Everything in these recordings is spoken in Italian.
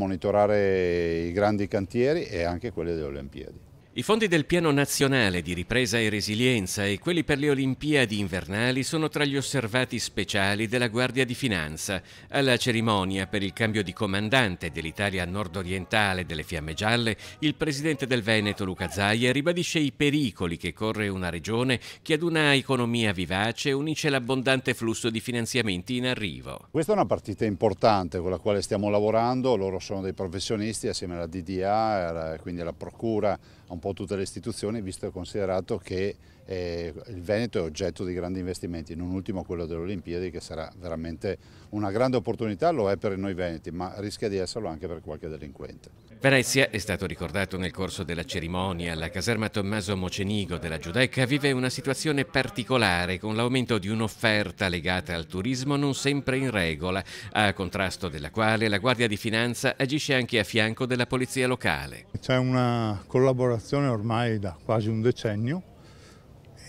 monitorare i grandi cantieri e anche quelli delle Olimpiadi. I fondi del Piano Nazionale di Ripresa e Resilienza e quelli per le Olimpiadi invernali sono tra gli osservati speciali della Guardia di Finanza. Alla cerimonia per il cambio di comandante dell'Italia nord-orientale delle Fiamme Gialle, il presidente del Veneto Luca Zaia ribadisce i pericoli che corre una regione che ad una economia vivace unisce l'abbondante flusso di finanziamenti in arrivo. Questa è una partita importante con la quale stiamo lavorando, loro sono dei professionisti assieme alla DDA, quindi alla Procura, a un po' tutte le istituzioni, visto e considerato che eh, il Veneto è oggetto di grandi investimenti, non ultimo quello delle Olimpiadi, che sarà veramente una grande opportunità, lo è per noi veneti, ma rischia di esserlo anche per qualche delinquente. Venezia, è stato ricordato nel corso della cerimonia, la caserma Tommaso Mocenigo della Giudecca vive una situazione particolare con l'aumento di un'offerta legata al turismo non sempre in regola, a contrasto della quale la Guardia di Finanza agisce anche a fianco della Polizia Locale. C'è una collaborazione produzione ormai da quasi un decennio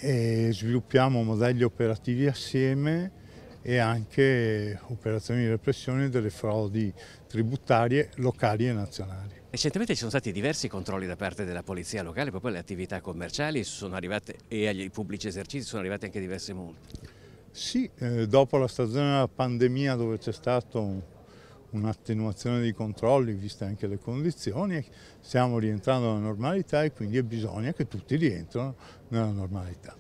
e sviluppiamo modelli operativi assieme e anche operazioni di repressione delle frodi tributarie locali e nazionali. Recentemente ci sono stati diversi controlli da parte della polizia locale, proprio alle attività commerciali arrivate, e agli pubblici esercizi sono arrivate anche diverse multe. Sì, eh, dopo la stagione della pandemia dove c'è stato un un'attenuazione dei controlli, viste anche le condizioni, stiamo rientrando alla normalità e quindi è bisogno che tutti rientrino nella normalità.